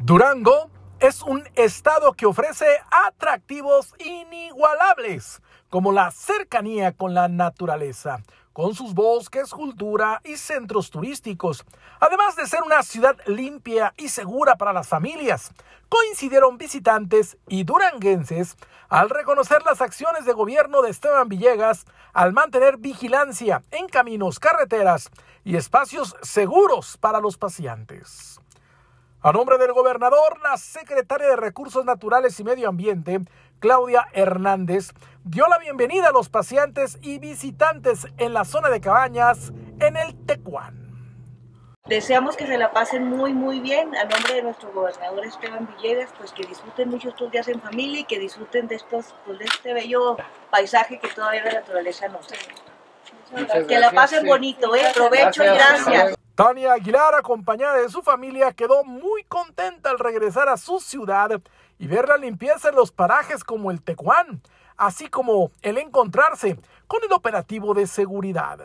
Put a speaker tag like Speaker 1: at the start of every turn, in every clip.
Speaker 1: Durango es un estado que ofrece atractivos inigualables, como la cercanía con la naturaleza, con sus bosques, cultura y centros turísticos. Además de ser una ciudad limpia y segura para las familias, coincidieron visitantes y duranguenses al reconocer las acciones de gobierno de Esteban Villegas al mantener vigilancia en caminos, carreteras y espacios seguros para los pacientes. A nombre del gobernador, la secretaria de Recursos Naturales y Medio Ambiente, Claudia Hernández, dio la bienvenida a los pacientes y visitantes en la zona de cabañas en el Tecuán.
Speaker 2: Deseamos que se la pasen muy, muy bien. A nombre de nuestro gobernador Esteban Villegas, pues que disfruten muchos estos días en familia y que disfruten de, estos, pues, de este bello paisaje que todavía la naturaleza nos
Speaker 3: da. Que la pasen
Speaker 2: bonito, ¿eh? Provecho y gracias.
Speaker 1: Tania Aguilar, acompañada de su familia, quedó muy contenta al regresar a su ciudad y ver la limpieza en los parajes como el Tecuán, así como el encontrarse con el operativo de seguridad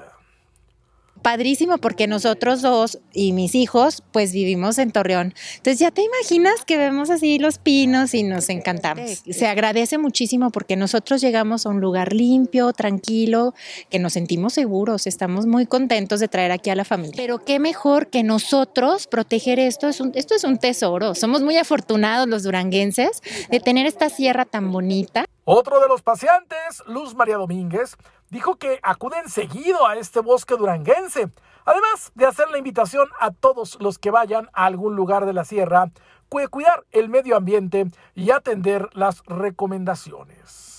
Speaker 4: padrísimo porque nosotros dos y mis hijos pues vivimos en Torreón. Entonces ya te imaginas que vemos así los pinos y nos encantamos. Este, este. Se agradece muchísimo porque nosotros llegamos a un lugar limpio, tranquilo, que nos sentimos seguros, estamos muy contentos de traer aquí a la familia. Pero qué mejor que nosotros proteger esto, esto es un tesoro. Somos muy afortunados los duranguenses de tener esta sierra tan bonita.
Speaker 1: Otro de los paseantes, Luz María Domínguez, dijo que acuden seguido a este bosque duranguense, además de hacer la invitación a todos los que vayan a algún lugar de la sierra, cuidar el medio ambiente y atender las recomendaciones.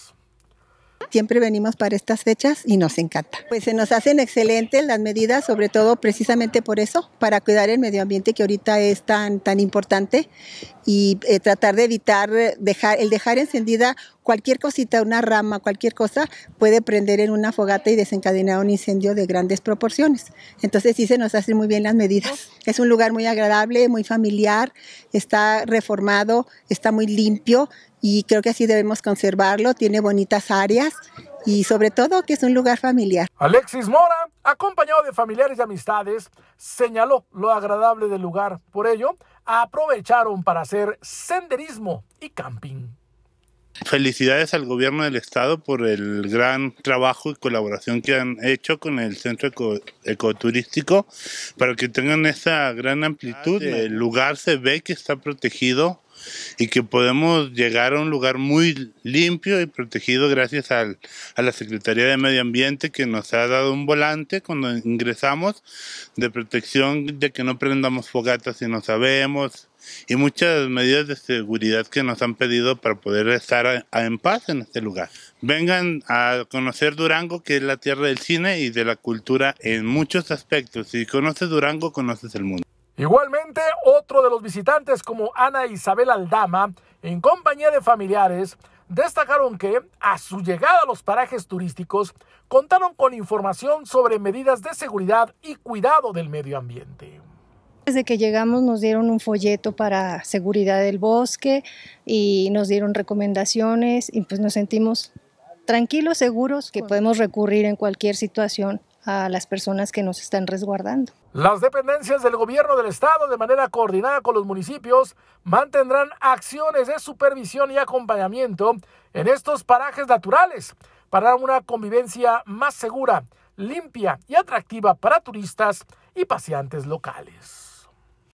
Speaker 2: Siempre venimos para estas fechas y nos encanta. Pues se nos hacen excelentes las medidas, sobre todo precisamente por eso, para cuidar el medio ambiente que ahorita es tan, tan importante y eh, tratar de evitar dejar, el dejar encendida cualquier cosita, una rama, cualquier cosa, puede prender en una fogata y desencadenar un incendio de grandes proporciones. Entonces sí se nos hacen muy bien las medidas. Es un lugar muy agradable, muy familiar, está reformado, está muy limpio y creo que así debemos conservarlo, tiene bonitas áreas y sobre todo que es un lugar familiar.
Speaker 1: Alexis Mora, acompañado de familiares y amistades, señaló lo agradable del lugar. Por ello, aprovecharon para hacer senderismo y camping.
Speaker 3: Felicidades al gobierno del estado por el gran trabajo y colaboración que han hecho con el centro ecoturístico para que tengan esa gran amplitud. El lugar se ve que está protegido y que podemos llegar a un lugar muy limpio y protegido gracias a la Secretaría de Medio Ambiente que nos ha dado un volante cuando ingresamos de protección de que no prendamos fogatas si no sabemos y muchas medidas de seguridad que nos han pedido para poder estar en paz en este lugar. Vengan a conocer Durango, que es la tierra del cine y de la cultura en muchos aspectos. Si conoces Durango, conoces el mundo. Igualmente, otro de los visitantes
Speaker 1: como Ana Isabel Aldama, en compañía de familiares, destacaron que, a su llegada a los parajes turísticos, contaron con información sobre medidas de seguridad y cuidado del medio ambiente.
Speaker 2: Desde que llegamos nos dieron un folleto para seguridad del bosque y nos dieron recomendaciones y pues nos sentimos tranquilos, seguros, que podemos recurrir en cualquier situación a las personas que nos están resguardando.
Speaker 1: Las dependencias del gobierno del estado, de manera coordinada con los municipios, mantendrán acciones de supervisión y acompañamiento en estos parajes naturales para una convivencia más segura, limpia y atractiva para turistas y paseantes locales.